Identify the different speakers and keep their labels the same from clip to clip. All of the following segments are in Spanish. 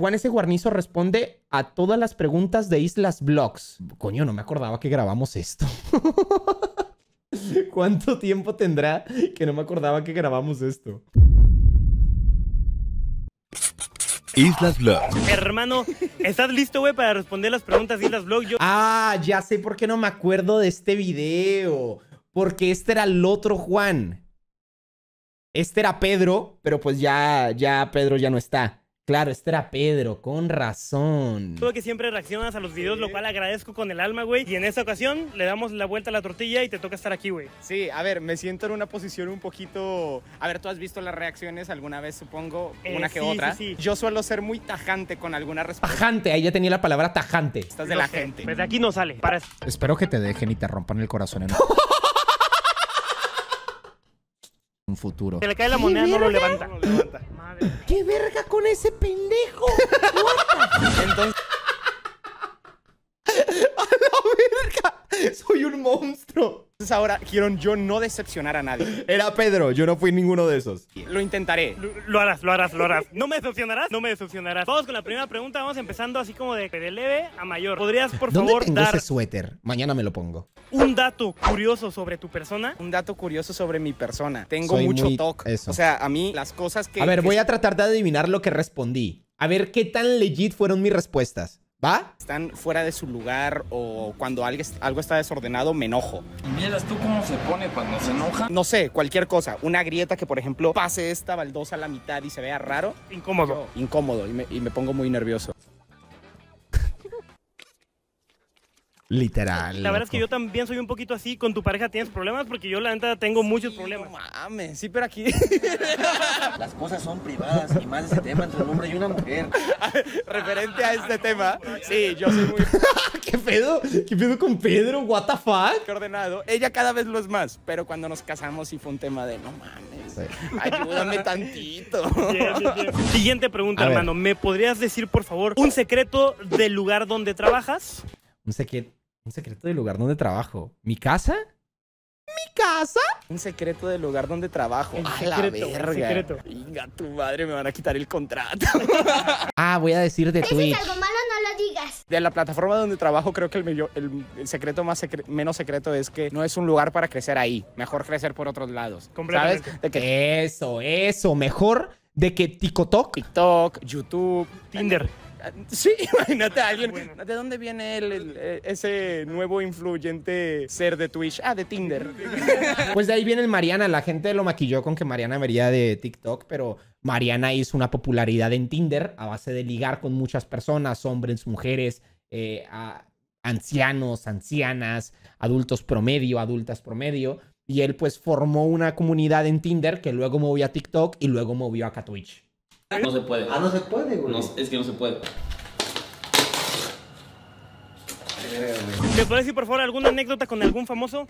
Speaker 1: Juan ese Guarnizo responde a todas las preguntas de Islas Blogs. Coño, no me acordaba que grabamos esto. ¿Cuánto tiempo tendrá que no me
Speaker 2: acordaba que grabamos esto? Islas Vlogs. Hermano, ¿estás listo, güey, para responder las preguntas de Islas Vlogs? Ah, ya sé
Speaker 1: por qué no me acuerdo de este video. Porque este era el otro Juan. Este era Pedro, pero pues ya, ya Pedro ya no está. Claro, este era Pedro, con razón.
Speaker 2: Tuve que siempre reaccionas a los videos, lo cual agradezco con el alma, güey. Y en esta ocasión le damos la vuelta a la tortilla y te toca estar aquí, güey. Sí, a ver, me siento en una posición un
Speaker 1: poquito... A ver, tú has visto las reacciones alguna vez, supongo, eh, una que otra. Sí, Yo suelo ser muy tajante con alguna respuesta. Tajante, ahí ya tenía la palabra tajante. Estás de la gente. Pues de aquí no sale. Espero que te dejen y te rompan el corazón en... futuro.
Speaker 2: Se le cae la moneda, no lo levanta.
Speaker 1: Madre. ¿Qué verga con ese pendejo? Entonces... ¡A la verga! ¡Soy un monstruo! Entonces ahora quiero yo no decepcionar a nadie. Era Pedro, yo no fui ninguno de esos.
Speaker 2: Lo intentaré. Lo, harás, lo harás, lo harás. No me decepcionarás, no me decepcionarás. Vamos con la primera pregunta, vamos empezando así como de, leve a mayor. ¿Podrías, por favor, dar ese
Speaker 1: suéter? Mañana me lo pongo.
Speaker 2: un dato curioso sobre tu persona? Un dato curioso sobre mi persona. Tengo mucho toque. O
Speaker 1: sea, a mí las cosas que... A ver, voy a tratar de adivinar lo que respondí. A ver qué tan legit fueron mis respuestas. ¿Va? Están fuera de su lugar o cuando algo está desordenado me enojo. ¿Y miras tú cómo se pone cuando se enoja? No sé, cualquier cosa. Una grieta que, por ejemplo, pase esta baldosa a la mitad y se vea raro. Incómodo. incómodo y me, y me pongo muy nervioso. Literal. La verdad es
Speaker 2: que yo también soy un poquito así. Con tu pareja tienes problemas porque yo, la neta, tengo muchos problemas. No mames, sí, pero aquí. Las cosas son privadas y más ese tema entre un hombre y una mujer.
Speaker 1: Referente a este tema, sí, yo soy muy. ¿Qué pedo?
Speaker 2: ¿Qué pedo con Pedro?
Speaker 1: ¿What the fuck? Qué ordenado. Ella cada vez lo es más, pero cuando nos casamos sí fue un tema de no
Speaker 2: mames. Ayúdame tantito. Siguiente pregunta, hermano. ¿Me podrías decir, por favor, un secreto del lugar donde trabajas?
Speaker 1: No sé secreto un secreto del lugar donde trabajo. ¿Mi casa?
Speaker 2: ¿Mi casa? Un secreto del lugar donde
Speaker 1: trabajo. El secreto, la verga. Secreto. Venga, tu madre, me van a quitar el contrato. ah, voy a decir de Twitch.
Speaker 2: Es algo malo, no
Speaker 1: lo digas. De la plataforma donde trabajo, creo que el, el, secreto más menos secreto es que no es un lugar para crecer ahí. Mejor crecer por otros lados. ¿Sabes? Eso, eso. Mejor de que TikTok. TikTok, YouTube, Tinder. Sí, imagínate ah, alguien. ¿De dónde viene ese nuevo influyente ser de Twitch? Ah, de Tinder. Pues de ahí viene Mariana. La gente lo maquilló con que Mariana vería de TikTok, pero Mariana hizo una popularidad en Tinder a base de ligar con muchas personas, hombres, mujeres, eh, ancianos, ancianas, adultos promedio, adultas promedio y él pues formó una comunidad en Tinder que luego movió a TikTok y luego movió acá a Twitch.
Speaker 2: No se puede. Ah, no se puede, güey. es que no se puede. ¿Te puedes decir por favor alguna anécdota con algún famoso?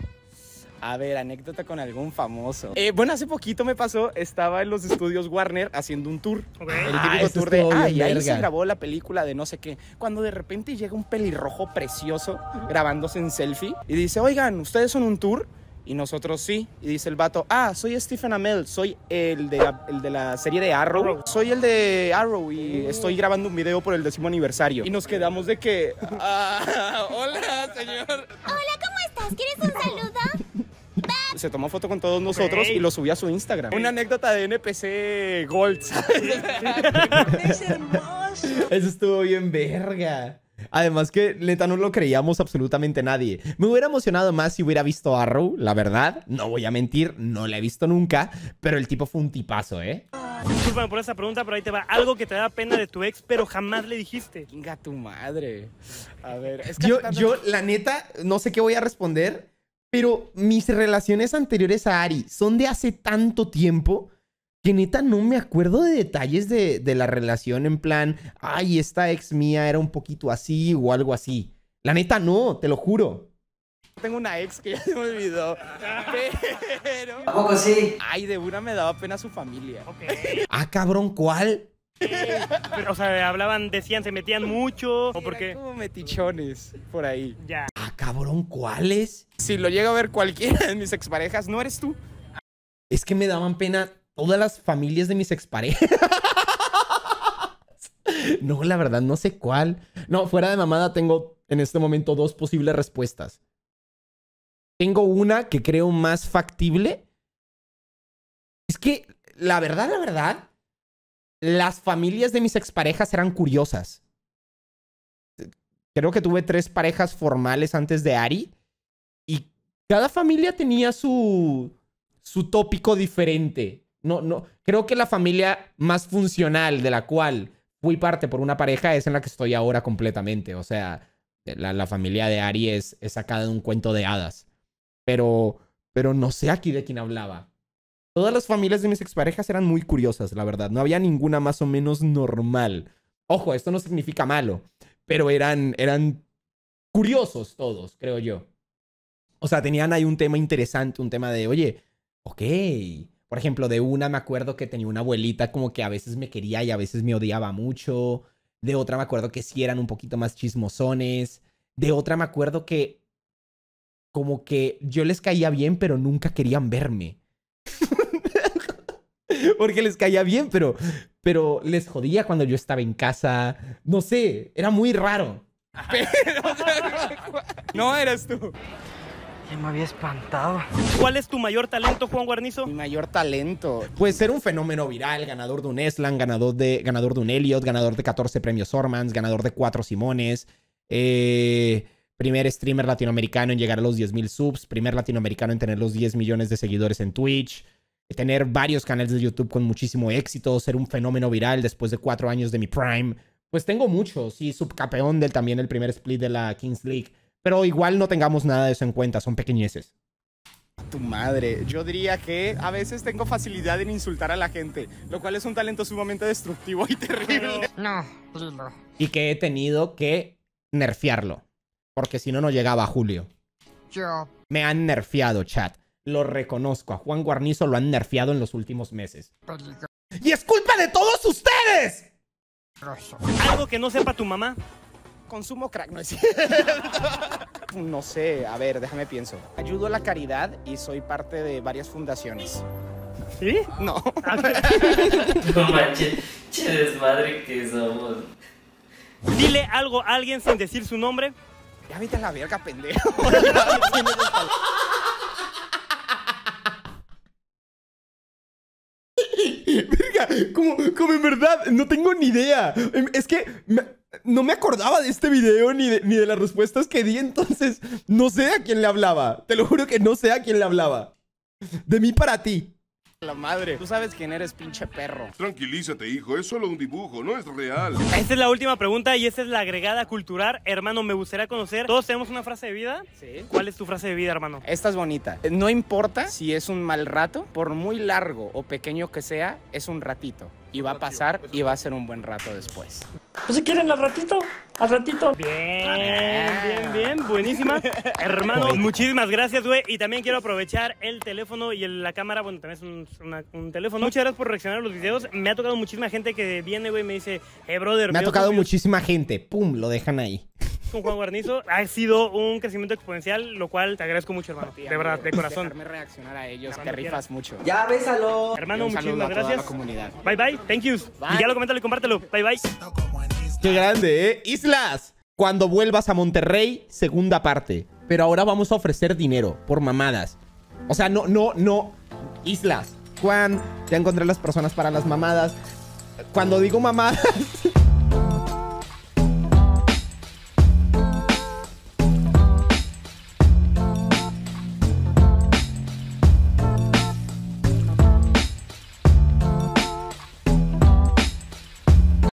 Speaker 1: A ver, anécdota con algún famoso. Eh, bueno, hace poquito me pasó, estaba en los estudios Warner haciendo un tour. Ah, ah, El típico tour de, ah, y ahí se grabó la película de no sé qué. Cuando de repente llega un pelirrojo precioso grabándose en selfie y dice, oigan, ¿ustedes son un tour? Y nosotros sí. Y dice el vato, ah, soy Stephen Amell, soy el de, la, el de la serie de Arrow. Soy el de Arrow y estoy grabando un video por el décimo aniversario. Y nos quedamos de que, ah, hola, señor. Hola, ¿cómo estás? ¿Quieres un saludo? se tomó foto con todos nosotros y lo subió a su Instagram. Una anécdota de NPC Gold. hermoso. Eso estuvo bien verga. Además que neta no lo creíamos absolutamente nadie. Me hubiera emocionado más si hubiera visto a Arrow, la verdad. No voy a mentir, no la he visto nunca, pero el tipo fue un tipazo, ¿eh?
Speaker 2: Disculpame por esa pregunta, pero ahí te va. Algo que te da pena de tu ex, pero jamás le dijiste. Venga, tu madre. A ver, es que yo, yo, la neta, no
Speaker 1: sé qué voy a responder, pero mis relaciones anteriores a Ari son de hace tanto tiempo que neta no me acuerdo de detalles de, la relación en plan, ay, esta ex mía era un poquito así o algo así. La neta no, te lo juro. Tengo una ex que ya se me olvidó, pero... ¿A poco sí? Ay, de
Speaker 2: una me daba pena su familia. Okay.
Speaker 1: Ah, cabrón, ¿cuál?
Speaker 2: Eh, pero, o sea, hablaban, decían, se metían mucho. ¿O porque... Como metichones por ahí. Ya. Ah,
Speaker 1: cabrón, ¿cuáles? Si lo llega a ver cualquiera de mis exparejas, no eres tú. Es que me daban pena todas las familias de mis exparejas. no, la verdad, no sé cuál. No, fuera de mamada tengo en este momento dos posibles respuestas. Tengo una que creo más factible. Es que, la verdad, la verdad, las familias de mis exparejas eran curiosas. Creo que tuve tres parejas formales antes de Ari. Y cada familia tenía su, su tópico diferente no, no, creo que la familia más funcional de la cual fui parte por una pareja es en la que estoy ahora completamente. O sea, la, la familia de Ari es, es, sacada de un cuento de hadas. Pero, pero no sé aquí de quién hablaba. Todas las familias de mis exparejas eran muy curiosas, la verdad. No había ninguna más o menos normal. Ojo, esto no significa malo, pero eran, eran curiosos todos, creo yo. O sea, tenían ahí un tema interesante, un tema de, oye, ok, por ejemplo, de una me acuerdo que tenía una abuelita como que a veces me quería y a veces me odiaba mucho. De otra me acuerdo que sí eran un poquito más chismosones. De otra me acuerdo que como que yo les caía bien, pero nunca querían verme. Porque les caía bien, pero, pero les jodía cuando yo estaba en casa. No sé, era muy raro.
Speaker 2: no eras tú me había espantado. ¿Cuál es tu mayor talento, Juan Guarnizo? Mi mayor talento.
Speaker 1: Pues ser un fenómeno viral, ganador de un Eslan, ganador de, ganador de un Elliot, ganador de 14 premios Ormans, ganador de 4 Simones. Eh, primer streamer latinoamericano en llegar a los mil subs, primer latinoamericano en tener los 10 millones de seguidores en Twitch, tener varios canales de YouTube con muchísimo éxito, ser un fenómeno viral después de 4 años de mi prime. Pues tengo muchos, sí, subcapeón del también el primer split de la Kings League. Pero igual no tengamos nada de eso en cuenta, son pequeñeces. Tu madre, yo diría que a veces tengo facilidad en insultar a la gente, lo cual es un talento sumamente destructivo y terrible. No, pues no. Y que he tenido que nerfearlo, porque si no, no llegaba a Julio. Yo. Me han nerfeado, chat. Lo reconozco, a Juan Guarnizo lo han nerfeado en los últimos meses.
Speaker 2: Pues ¡Y es culpa de todos ustedes! Algo que no sepa tu mamá consumo crack, ¿no es cierto?
Speaker 1: no sé, a ver, déjame pienso. Ayudo a la caridad y soy parte de varias fundaciones. ¿Sí? No. Ah,
Speaker 2: no manches, che desmadre que somos. Dile algo a alguien sin decir su nombre. Ya vete a la verga, pendejo.
Speaker 1: como, en verdad, no tengo ni idea. Em, es que no me acordaba de este video ni ni de las respuestas que di, entonces no sé a quién le hablaba. Te lo juro que no sé a quién le hablaba. De mí para ti
Speaker 2: la madre. Tú sabes quién eres, pinche perro. Tranquilízate, hijo. Es solo un dibujo, no es real. Esta es la última pregunta y esta es la agregada cultural. Hermano, me gustaría conocer. ¿Todos tenemos una frase de vida? Sí. ¿Cuál es tu frase de vida, hermano?
Speaker 1: Esta es bonita. Eh, no importa si es un mal rato, por muy largo o pequeño que sea, es un ratito. Y va a pasar y va a ser un buen rato después.
Speaker 2: Pues si quieren al ratito, al ratito. Bien, bien, bien, buenísima. Hermano, muchísimas gracias, güey. Y también quiero aprovechar el teléfono y la cámara, bueno, también es un, teléfono. Muchas gracias por reaccionar a los videos. Me ha tocado muchísima gente que viene, güey, me dice, eh, brother. Me ha tocado
Speaker 1: muchísima gente. Pum, lo dejan ahí
Speaker 2: con Juan Guarnizo ha sido un crecimiento exponencial, lo cual te agradezco mucho, hermano. de verdad, de corazón. Me reaccionar a ellos, te rifas mucho. Ya, bésalo. Hermano, muchísimas gracias. Bye, bye. Thank yous. Y ya lo coméntalo y compártelo. Bye, bye.
Speaker 1: Qué grande, ¿eh? Islas, cuando vuelvas a Monterrey, segunda parte. Pero ahora vamos a ofrecer dinero por mamadas. O sea, no, no, no. Islas, Juan, ya encontré las personas para las mamadas. Cuando digo mamadas...